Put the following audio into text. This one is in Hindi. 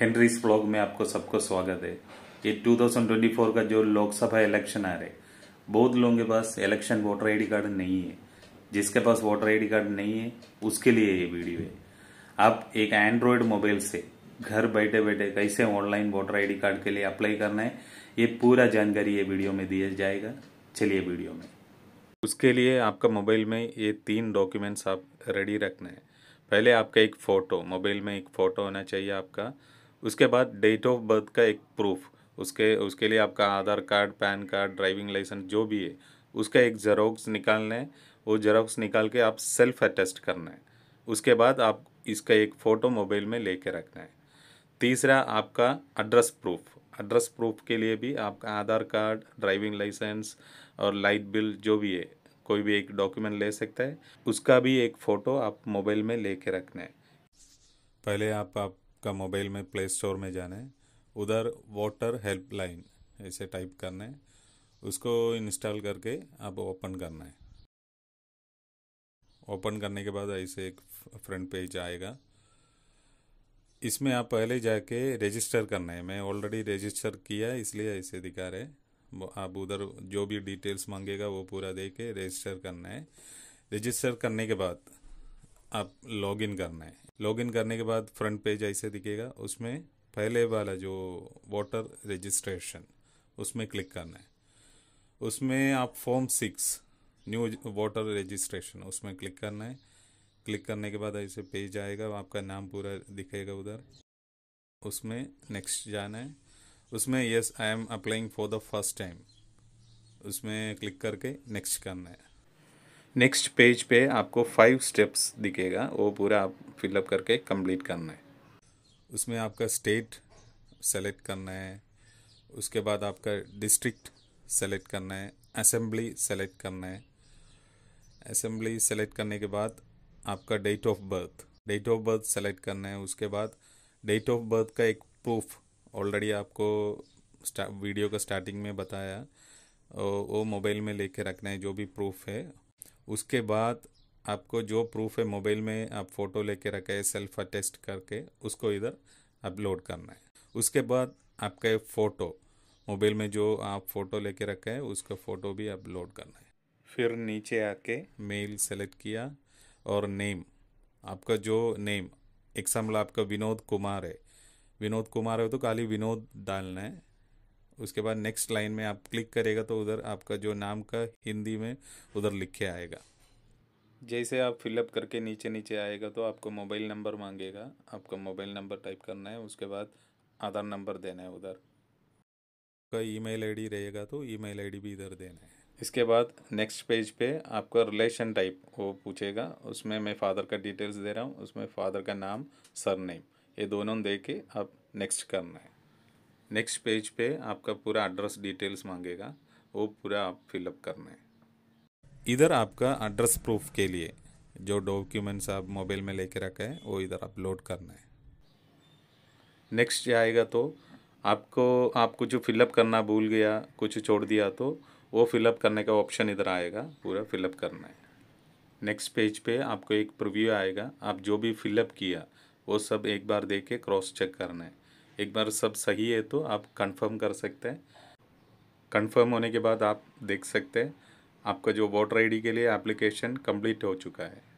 हेनरी ब्लॉग में आपको सबको स्वागत है ये 2024 का जो लोकसभा इलेक्शन आ रहे बहुत लोगों के पास इलेक्शन वोटर आईडी कार्ड नहीं है जिसके पास वोटर आईडी कार्ड नहीं है उसके लिए ये वीडियो है आप एक एंड्रॉयड मोबाइल से घर बैठे बैठे कैसे ऑनलाइन वोटर आईडी कार्ड के लिए अप्लाई करना है ये पूरा जानकारी ये वीडियो में दिया जाएगा चलिए वीडियो में उसके लिए आपका मोबाइल में ये तीन डॉक्यूमेंट्स आप रेडी रखना है पहले आपका एक फ़ोटो मोबाइल में एक फ़ोटो होना चाहिए आपका उसके बाद डेट ऑफ बर्थ का एक प्रूफ उसके उसके लिए आपका Aadhaar card PAN card driving licence जो भी है उसका एक जेरोक्स निकालना है वो जेरोक्स निकाल के आप सेल्फ अटेस्ट करना है उसके बाद आप इसका एक फ़ोटो मोबाइल में लेके रखना है तीसरा आपका एड्रेस प्रूफ एड्रेस प्रूफ के लिए भी आपका आधार कार्ड ड्राइविंग लाइसेंस और लाइट बिल जो भी है कोई भी एक डॉक्यूमेंट ले सकता है उसका भी एक फ़ोटो आप मोबाइल में ले रखना है पहले आप आप आपका मोबाइल में प्ले स्टोर में जाना है उधर वाटर हेल्पलाइन ऐसे टाइप करना है उसको इंस्टॉल करके आप ओपन करना है ओपन करने के बाद ऐसे एक फ्रंट पेज आएगा इसमें आप पहले जाके रजिस्टर करना है मैं ऑलरेडी रजिस्टर किया है इसलिए ऐसे दिखा रहे आप उधर जो भी डिटेल्स मांगेगा वो पूरा दे के रजिस्टर करना है रजिस्टर करने के बाद आप लॉगिन करना है लॉगिन करने के बाद फ्रंट पेज ऐसे दिखेगा उसमें पहले वाला जो वोटर रजिस्ट्रेशन उसमें क्लिक करना है उसमें आप form six new voter registration उसमें क्लिक करना है क्लिक करने के बाद ऐसे पेज आएगा आपका नाम पूरा दिखेगा उधर उसमें नेक्स्ट जाना है उसमें yes I am applying for the first time उसमें क्लिक करके नेक्स्ट करना है नेक्स्ट पेज पे आपको फाइव स्टेप्स दिखेगा वो पूरा आप फिलअप करके कंप्लीट करना है उसमें आपका स्टेट सेलेक्ट करना है उसके बाद आपका डिस्ट्रिक्ट सेलेक्ट करना है असेंबली सेलेक्ट करना है असेंबली सेलेक्ट करने के बाद आपका date of birth date of birth select करना है उसके बाद डेट ऑफ बर्थ का एक प्रूफ ऑलरेडी आपको वीडियो का स्टार्टिंग में बताया वो मोबाइल में लेके रखना है जो भी प्रूफ है उसके बाद आपको जो प्रूफ है मोबाइल में आप फ़ोटो लेके रखे है सेल्फ अटेस्ट करके उसको इधर अपलोड करना है उसके बाद आपका फ़ोटो मोबाइल में जो आप फ़ोटो लेके रखे हैं उसका फ़ोटो भी अपलोड करना है फिर नीचे आके मेल सेलेक्ट किया और नेम आपका जो नेम एग्जाम्पल आपका विनोद कुमार है विनोद कुमार है तो खाली विनोद डालना है उसके बाद नेक्स्ट लाइन में आप क्लिक करेगा तो उधर आपका जो नाम का हिंदी में उधर लिख के आएगा जैसे आप फिलअप करके नीचे नीचे आएगा तो आपको मोबाइल नंबर मांगेगा आपका मोबाइल नंबर टाइप करना है उसके बाद आधार नंबर देना है उधर का ईमेल आईडी रहेगा तो ईमेल आईडी भी इधर देना है इसके बाद नेक्स्ट पेज पे आपका रिलेशन टाइप वो पूछेगा उसमें मैं फादर का डिटेल्स दे रहा हूँ उसमें फादर का नाम सर नेम ये दोनों दे के आप नेक्स्ट करना है नेक्स्ट पेज पे आपका पूरा एड्रेस डिटेल्स मांगेगा वो पूरा आप फिलअप करना है इधर आपका एड्रेस प्रूफ के लिए जो डॉक्यूमेंट्स आप मोबाइल में लेके रखा है वो इधर अपलोड करना है नेक्स्ट आएगा तो आपको आप कुछ फिलअप करना भूल गया कुछ छोड़ दिया तो वो फिलअप करने का ऑप्शन इधर आएगा पूरा फिलअप करना है नेक्स्ट पेज पे आपको एक प्रिव्यू आएगा आप जो भी फिलअप किया वो सब एक बार देख के क्रॉस चेक करना है एक बार सब सही है तो आप कंफर्म कर सकते हैं कंफर्म होने के बाद आप देख सकते हैं आपका जो वोटर आईडी के लिए एप्लीकेशन कंप्लीट हो चुका है